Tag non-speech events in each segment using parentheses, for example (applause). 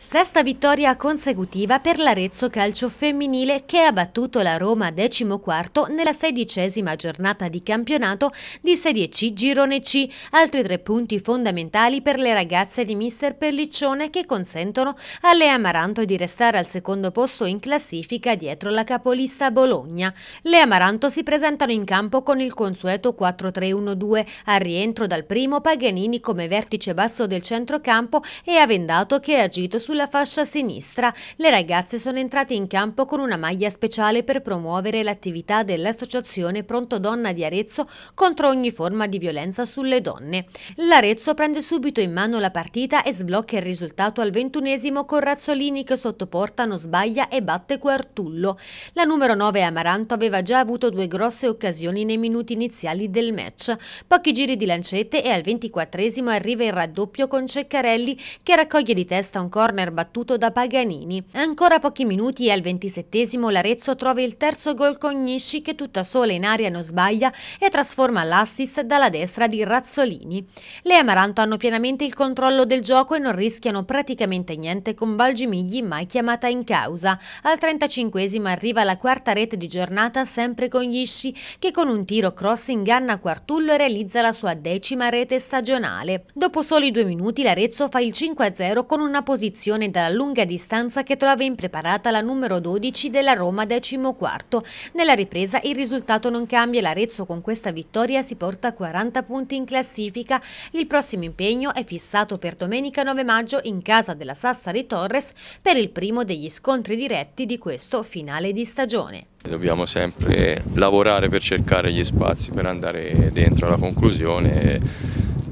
Sesta vittoria consecutiva per l'Arezzo Calcio Femminile che ha battuto la Roma decimo quarto nella sedicesima giornata di campionato di Serie C Girone C. Altri tre punti fondamentali per le ragazze di Mister Pelliccione che consentono alle Amaranto di restare al secondo posto in classifica dietro la capolista Bologna. Le Amaranto si presentano in campo con il consueto 4-3-1-2 al rientro dal primo Paganini come vertice basso del centrocampo e Avendato che è agito su sulla fascia sinistra. Le ragazze sono entrate in campo con una maglia speciale per promuovere l'attività dell'associazione Pronto Donna di Arezzo contro ogni forma di violenza sulle donne. L'Arezzo prende subito in mano la partita e sblocca il risultato al ventunesimo con Razzolini che sottoporta non sbaglia e batte Quartullo. La numero 9 Amaranto aveva già avuto due grosse occasioni nei minuti iniziali del match. Pochi giri di lancette e al ventiquattresimo arriva il raddoppio con Ceccarelli che raccoglie di testa un corno corner battuto da Paganini. Ancora pochi minuti e al 27 l'Arezzo trova il terzo gol con Gnisci che tutta sola in aria non sbaglia e trasforma l'assist dalla destra di Razzolini. Le Amaranto hanno pienamente il controllo del gioco e non rischiano praticamente niente con Valgimigli mai chiamata in causa. Al 35 arriva la quarta rete di giornata sempre con Gnisci che con un tiro cross inganna Quartullo e realizza la sua decima rete stagionale. Dopo soli due minuti l'Arezzo fa il 5-0 con una posizione pressione dalla lunga distanza che trova impreparata la numero 12 della Roma decimo quarto. Nella ripresa il risultato non cambia, l'Arezzo con questa vittoria si porta a 40 punti in classifica. Il prossimo impegno è fissato per domenica 9 maggio in casa della Sassari Torres per il primo degli scontri diretti di questo finale di stagione. Dobbiamo sempre lavorare per cercare gli spazi per andare dentro alla conclusione.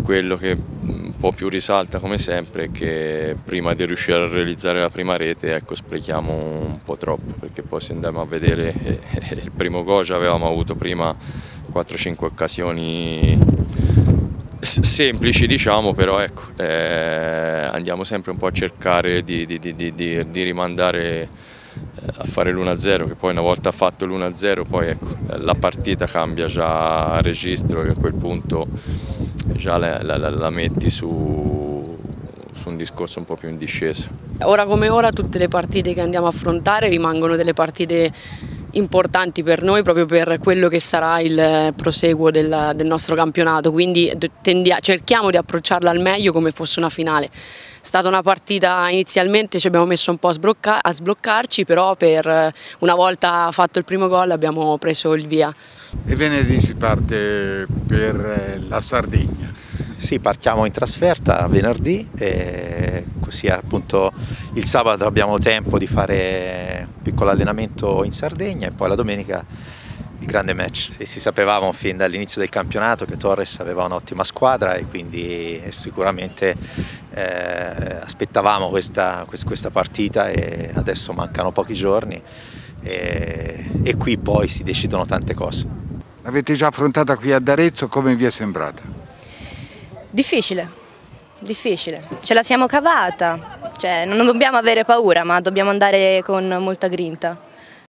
Quello che po' più risalta come sempre è che prima di riuscire a realizzare la prima rete ecco, sprechiamo un po' troppo perché poi se andiamo a vedere (laughs) eh, il primo Goja avevamo avuto prima 4-5 occasioni semplici diciamo però ecco, eh, andiamo sempre un po' a cercare di, di, di, di rimandare eh, a fare l'1-0 che poi una volta fatto l'1-0 poi ecco, la partita cambia già registro e a quel punto già la, la, la metti su, su un discorso un po' più in discesa. Ora come ora tutte le partite che andiamo a affrontare rimangono delle partite importanti per noi proprio per quello che sarà il proseguo del, del nostro campionato, quindi tendia, cerchiamo di approcciarla al meglio come fosse una finale. È stata una partita inizialmente ci abbiamo messo un po' a, sblocca, a sbloccarci, però per una volta fatto il primo gol abbiamo preso il via. E venerdì si parte per la Sardegna. Sì, partiamo in trasferta venerdì e così appunto il sabato abbiamo tempo di fare un piccolo allenamento in Sardegna e poi la domenica il grande match. Sì, si sapevamo fin dall'inizio del campionato che Torres aveva un'ottima squadra e quindi eh, sicuramente eh, aspettavamo questa, questa partita e adesso mancano pochi giorni e, e qui poi si decidono tante cose. L'avete già affrontata qui ad Arezzo, come vi è sembrata? Difficile, difficile. Ce la siamo cavata, cioè, non dobbiamo avere paura ma dobbiamo andare con molta grinta.